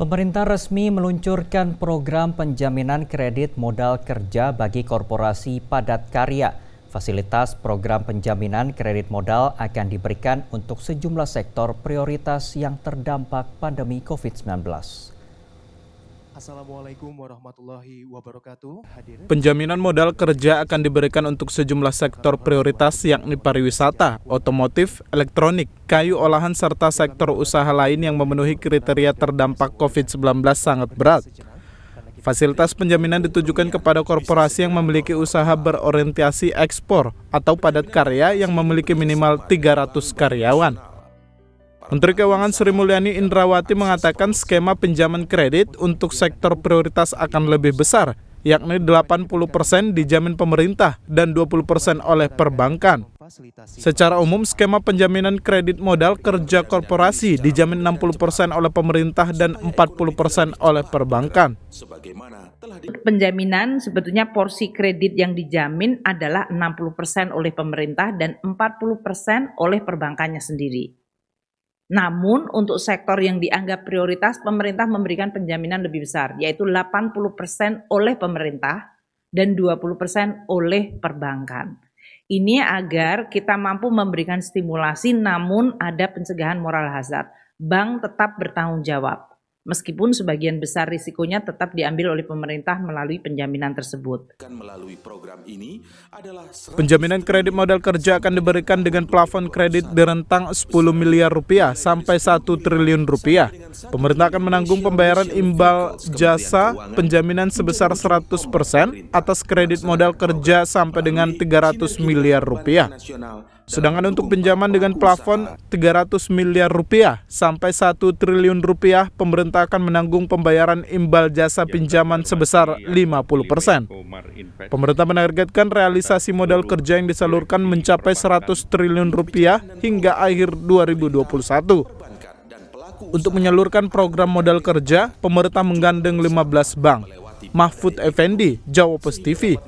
Pemerintah resmi meluncurkan program penjaminan kredit modal kerja bagi korporasi padat karya. Fasilitas program penjaminan kredit modal akan diberikan untuk sejumlah sektor prioritas yang terdampak pandemi COVID-19. Assalamualaikum warahmatullahi wabarakatuh. Hadirin. Penjaminan modal kerja akan diberikan untuk sejumlah sektor prioritas yakni pariwisata, otomotif, elektronik, kayu olahan serta sektor usaha lain yang memenuhi kriteria terdampak COVID-19 sangat berat. Fasilitas penjaminan ditujukan kepada korporasi yang memiliki usaha berorientasi ekspor atau padat karya yang memiliki minimal 300 karyawan. Menteri Keuangan Sri Mulyani Indrawati mengatakan skema pinjaman kredit untuk sektor prioritas akan lebih besar, yakni 80 persen dijamin pemerintah dan 20 persen oleh perbankan. Secara umum, skema penjaminan kredit modal kerja korporasi dijamin 60 persen oleh pemerintah dan 40 persen oleh perbankan. Penjaminan sebetulnya porsi kredit yang dijamin adalah 60 persen oleh pemerintah dan 40 persen oleh perbankannya sendiri. Namun untuk sektor yang dianggap prioritas pemerintah memberikan penjaminan lebih besar yaitu 80% oleh pemerintah dan 20% oleh perbankan. Ini agar kita mampu memberikan stimulasi namun ada pencegahan moral hazard. Bank tetap bertanggung jawab meskipun sebagian besar risikonya tetap diambil oleh pemerintah melalui penjaminan tersebut. Melalui program ini adalah penjaminan kredit modal kerja akan diberikan dengan plafon kredit di rentang 10 miliar rupiah sampai 1 triliun rupiah. Pemerintah akan menanggung pembayaran imbal jasa penjaminan sebesar 100% atas kredit modal kerja sampai dengan 300 miliar rupiah. Sedangkan untuk pinjaman dengan plafon 300 miliar rupiah sampai 1 triliun rupiah, pemerintah pemerintah akan menanggung pembayaran imbal jasa pinjaman sebesar 50 persen. Pemerintah menargetkan realisasi modal kerja yang disalurkan mencapai 100 triliun rupiah hingga akhir 2021. Untuk menyalurkan program modal kerja, pemerintah menggandeng 15 bank. Mahfud Effendi, Jawa Post TV.